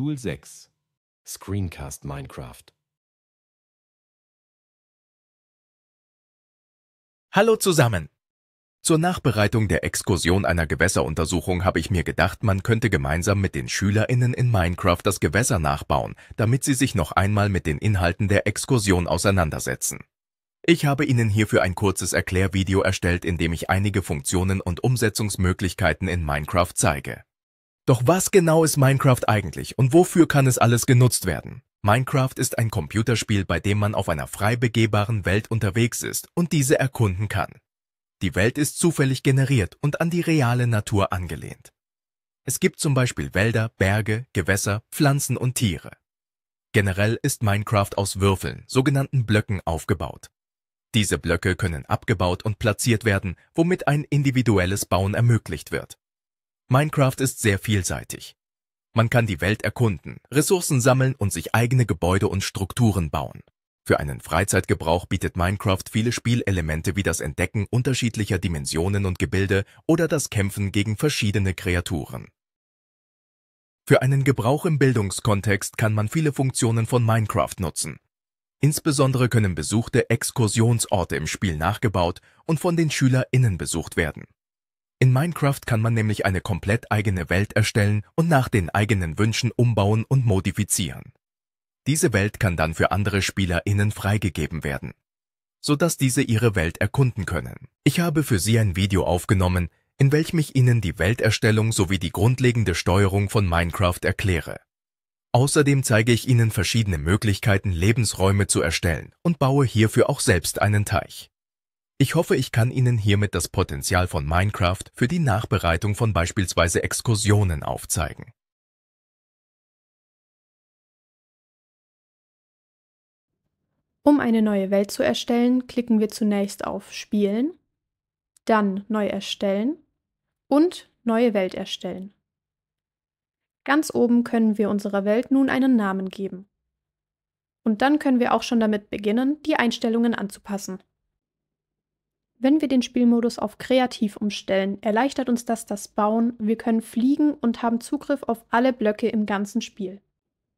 Modul 6 Screencast Minecraft Hallo zusammen! Zur Nachbereitung der Exkursion einer Gewässeruntersuchung habe ich mir gedacht, man könnte gemeinsam mit den SchülerInnen in Minecraft das Gewässer nachbauen, damit sie sich noch einmal mit den Inhalten der Exkursion auseinandersetzen. Ich habe Ihnen hierfür ein kurzes Erklärvideo erstellt, in dem ich einige Funktionen und Umsetzungsmöglichkeiten in Minecraft zeige. Doch was genau ist Minecraft eigentlich und wofür kann es alles genutzt werden? Minecraft ist ein Computerspiel, bei dem man auf einer frei begehbaren Welt unterwegs ist und diese erkunden kann. Die Welt ist zufällig generiert und an die reale Natur angelehnt. Es gibt zum Beispiel Wälder, Berge, Gewässer, Pflanzen und Tiere. Generell ist Minecraft aus Würfeln, sogenannten Blöcken, aufgebaut. Diese Blöcke können abgebaut und platziert werden, womit ein individuelles Bauen ermöglicht wird. Minecraft ist sehr vielseitig. Man kann die Welt erkunden, Ressourcen sammeln und sich eigene Gebäude und Strukturen bauen. Für einen Freizeitgebrauch bietet Minecraft viele Spielelemente wie das Entdecken unterschiedlicher Dimensionen und Gebilde oder das Kämpfen gegen verschiedene Kreaturen. Für einen Gebrauch im Bildungskontext kann man viele Funktionen von Minecraft nutzen. Insbesondere können besuchte Exkursionsorte im Spiel nachgebaut und von den SchülerInnen besucht werden. In Minecraft kann man nämlich eine komplett eigene Welt erstellen und nach den eigenen Wünschen umbauen und modifizieren. Diese Welt kann dann für andere SpielerInnen freigegeben werden, sodass diese ihre Welt erkunden können. Ich habe für Sie ein Video aufgenommen, in welchem ich Ihnen die Welterstellung sowie die grundlegende Steuerung von Minecraft erkläre. Außerdem zeige ich Ihnen verschiedene Möglichkeiten, Lebensräume zu erstellen und baue hierfür auch selbst einen Teich. Ich hoffe, ich kann Ihnen hiermit das Potenzial von Minecraft für die Nachbereitung von beispielsweise Exkursionen aufzeigen. Um eine neue Welt zu erstellen, klicken wir zunächst auf Spielen, dann Neu erstellen und Neue Welt erstellen. Ganz oben können wir unserer Welt nun einen Namen geben. Und dann können wir auch schon damit beginnen, die Einstellungen anzupassen. Wenn wir den Spielmodus auf Kreativ umstellen, erleichtert uns das das Bauen, wir können fliegen und haben Zugriff auf alle Blöcke im ganzen Spiel.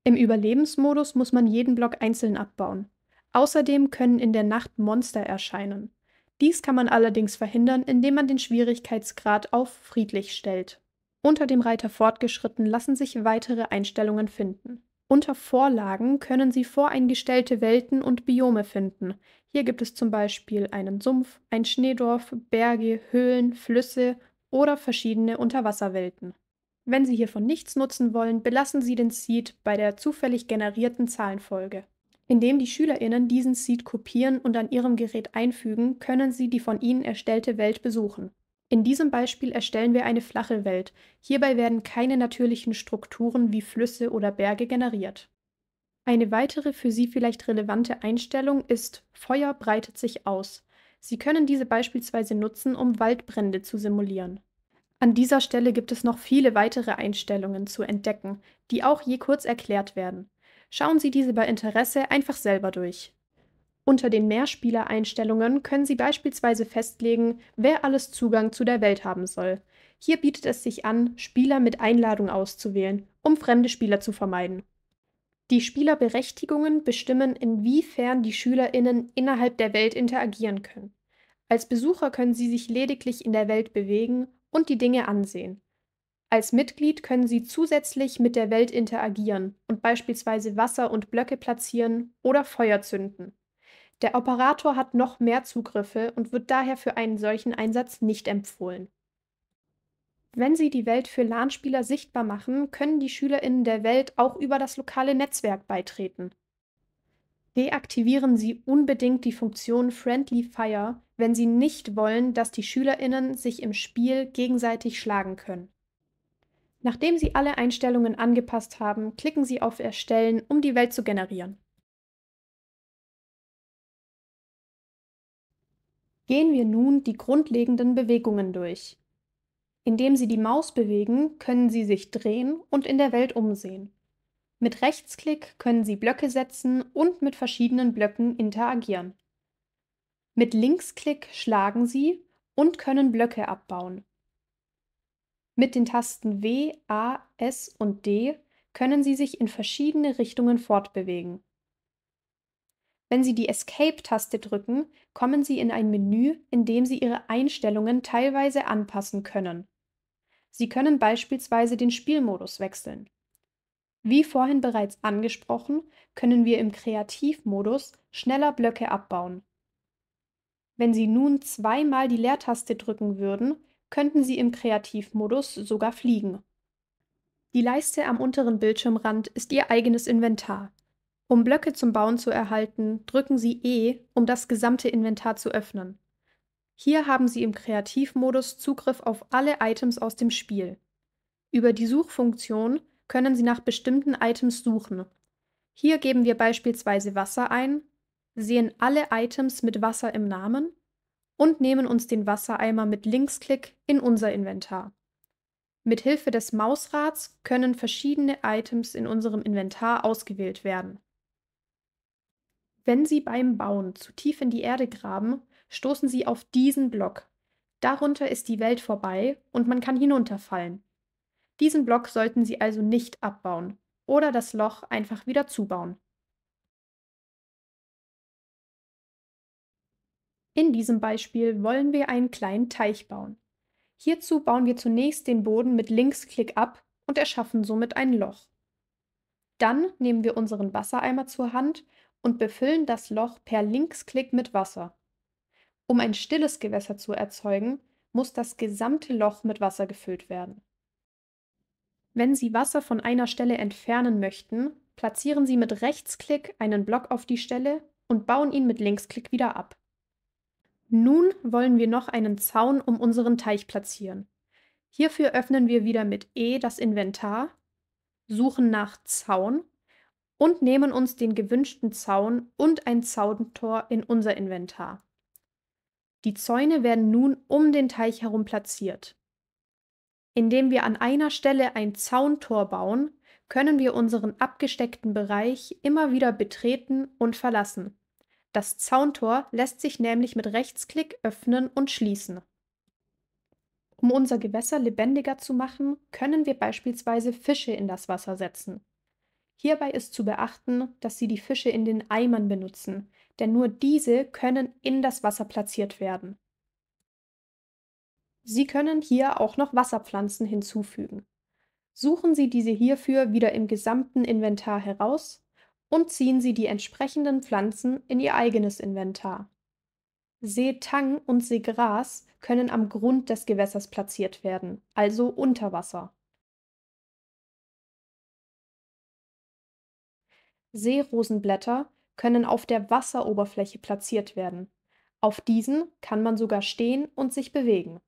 Im Überlebensmodus muss man jeden Block einzeln abbauen. Außerdem können in der Nacht Monster erscheinen. Dies kann man allerdings verhindern, indem man den Schwierigkeitsgrad auf Friedlich stellt. Unter dem Reiter Fortgeschritten lassen sich weitere Einstellungen finden. Unter Vorlagen können Sie voreingestellte Welten und Biome finden. Hier gibt es zum Beispiel einen Sumpf, ein Schneedorf, Berge, Höhlen, Flüsse oder verschiedene Unterwasserwelten. Wenn Sie hiervon nichts nutzen wollen, belassen Sie den Seed bei der zufällig generierten Zahlenfolge. Indem die SchülerInnen diesen Seed kopieren und an ihrem Gerät einfügen, können sie die von ihnen erstellte Welt besuchen. In diesem Beispiel erstellen wir eine flache Welt. Hierbei werden keine natürlichen Strukturen wie Flüsse oder Berge generiert. Eine weitere für Sie vielleicht relevante Einstellung ist Feuer breitet sich aus. Sie können diese beispielsweise nutzen, um Waldbrände zu simulieren. An dieser Stelle gibt es noch viele weitere Einstellungen zu entdecken, die auch je kurz erklärt werden. Schauen Sie diese bei Interesse einfach selber durch. Unter den Mehrspielereinstellungen können Sie beispielsweise festlegen, wer alles Zugang zu der Welt haben soll. Hier bietet es sich an, Spieler mit Einladung auszuwählen, um fremde Spieler zu vermeiden. Die Spielerberechtigungen bestimmen, inwiefern die SchülerInnen innerhalb der Welt interagieren können. Als Besucher können Sie sich lediglich in der Welt bewegen und die Dinge ansehen. Als Mitglied können Sie zusätzlich mit der Welt interagieren und beispielsweise Wasser und Blöcke platzieren oder Feuer zünden. Der Operator hat noch mehr Zugriffe und wird daher für einen solchen Einsatz nicht empfohlen. Wenn Sie die Welt für LAN-Spieler sichtbar machen, können die SchülerInnen der Welt auch über das lokale Netzwerk beitreten. Deaktivieren Sie unbedingt die Funktion Friendly Fire, wenn Sie nicht wollen, dass die SchülerInnen sich im Spiel gegenseitig schlagen können. Nachdem Sie alle Einstellungen angepasst haben, klicken Sie auf Erstellen, um die Welt zu generieren. Gehen wir nun die grundlegenden Bewegungen durch. Indem Sie die Maus bewegen, können Sie sich drehen und in der Welt umsehen. Mit Rechtsklick können Sie Blöcke setzen und mit verschiedenen Blöcken interagieren. Mit Linksklick schlagen Sie und können Blöcke abbauen. Mit den Tasten W, A, S und D können Sie sich in verschiedene Richtungen fortbewegen. Wenn Sie die Escape-Taste drücken, kommen Sie in ein Menü, in dem Sie Ihre Einstellungen teilweise anpassen können. Sie können beispielsweise den Spielmodus wechseln. Wie vorhin bereits angesprochen, können wir im Kreativmodus schneller Blöcke abbauen. Wenn Sie nun zweimal die Leertaste drücken würden, könnten Sie im Kreativmodus sogar fliegen. Die Leiste am unteren Bildschirmrand ist Ihr eigenes Inventar. Um Blöcke zum Bauen zu erhalten, drücken Sie E, um das gesamte Inventar zu öffnen. Hier haben Sie im Kreativmodus Zugriff auf alle Items aus dem Spiel. Über die Suchfunktion können Sie nach bestimmten Items suchen. Hier geben wir beispielsweise Wasser ein, sehen alle Items mit Wasser im Namen und nehmen uns den Wassereimer mit Linksklick in unser Inventar. Mit Hilfe des Mausrads können verschiedene Items in unserem Inventar ausgewählt werden. Wenn Sie beim Bauen zu tief in die Erde graben, stoßen Sie auf diesen Block. Darunter ist die Welt vorbei und man kann hinunterfallen. Diesen Block sollten Sie also nicht abbauen oder das Loch einfach wieder zubauen. In diesem Beispiel wollen wir einen kleinen Teich bauen. Hierzu bauen wir zunächst den Boden mit Linksklick ab und erschaffen somit ein Loch. Dann nehmen wir unseren Wassereimer zur Hand und befüllen das Loch per Linksklick mit Wasser. Um ein stilles Gewässer zu erzeugen, muss das gesamte Loch mit Wasser gefüllt werden. Wenn Sie Wasser von einer Stelle entfernen möchten, platzieren Sie mit Rechtsklick einen Block auf die Stelle und bauen ihn mit Linksklick wieder ab. Nun wollen wir noch einen Zaun um unseren Teich platzieren. Hierfür öffnen wir wieder mit E das Inventar, suchen nach Zaun und nehmen uns den gewünschten Zaun und ein Zauntor in unser Inventar. Die Zäune werden nun um den Teich herum platziert. Indem wir an einer Stelle ein Zauntor bauen, können wir unseren abgesteckten Bereich immer wieder betreten und verlassen. Das Zauntor lässt sich nämlich mit Rechtsklick öffnen und schließen. Um unser Gewässer lebendiger zu machen, können wir beispielsweise Fische in das Wasser setzen. Hierbei ist zu beachten, dass sie die Fische in den Eimern benutzen, denn nur diese können in das Wasser platziert werden. Sie können hier auch noch Wasserpflanzen hinzufügen. Suchen Sie diese hierfür wieder im gesamten Inventar heraus und ziehen Sie die entsprechenden Pflanzen in Ihr eigenes Inventar. Seetang und Seegras können am Grund des Gewässers platziert werden, also unter Wasser. Seerosenblätter können auf der Wasseroberfläche platziert werden. Auf diesen kann man sogar stehen und sich bewegen.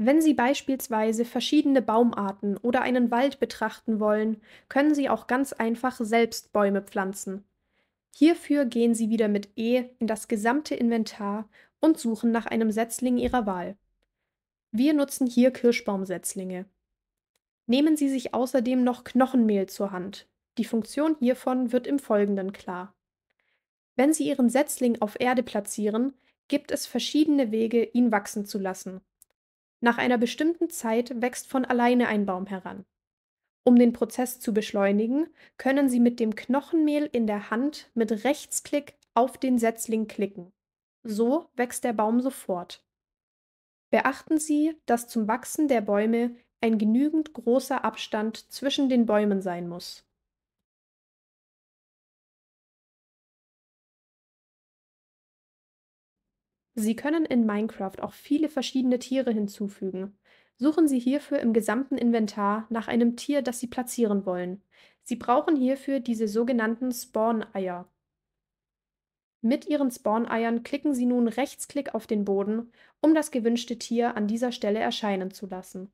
Wenn Sie beispielsweise verschiedene Baumarten oder einen Wald betrachten wollen, können Sie auch ganz einfach selbst Bäume pflanzen. Hierfür gehen Sie wieder mit E in das gesamte Inventar und suchen nach einem Setzling Ihrer Wahl. Wir nutzen hier Kirschbaumsetzlinge. Nehmen Sie sich außerdem noch Knochenmehl zur Hand. Die Funktion hiervon wird im Folgenden klar. Wenn Sie Ihren Setzling auf Erde platzieren, gibt es verschiedene Wege, ihn wachsen zu lassen. Nach einer bestimmten Zeit wächst von alleine ein Baum heran. Um den Prozess zu beschleunigen, können Sie mit dem Knochenmehl in der Hand mit Rechtsklick auf den Setzling klicken. So wächst der Baum sofort. Beachten Sie, dass zum Wachsen der Bäume ein genügend großer Abstand zwischen den Bäumen sein muss. Sie können in Minecraft auch viele verschiedene Tiere hinzufügen. Suchen Sie hierfür im gesamten Inventar nach einem Tier, das Sie platzieren wollen. Sie brauchen hierfür diese sogenannten Spawn-Eier. Mit Ihren Spawn-Eiern klicken Sie nun Rechtsklick auf den Boden, um das gewünschte Tier an dieser Stelle erscheinen zu lassen.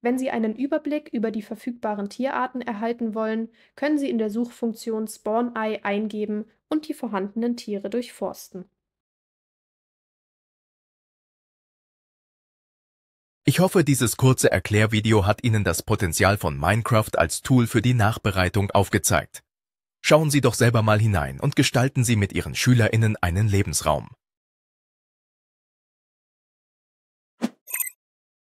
Wenn Sie einen Überblick über die verfügbaren Tierarten erhalten wollen, können Sie in der Suchfunktion Spawn-Eye eingeben und die vorhandenen Tiere durchforsten. Ich hoffe, dieses kurze Erklärvideo hat Ihnen das Potenzial von Minecraft als Tool für die Nachbereitung aufgezeigt. Schauen Sie doch selber mal hinein und gestalten Sie mit Ihren SchülerInnen einen Lebensraum.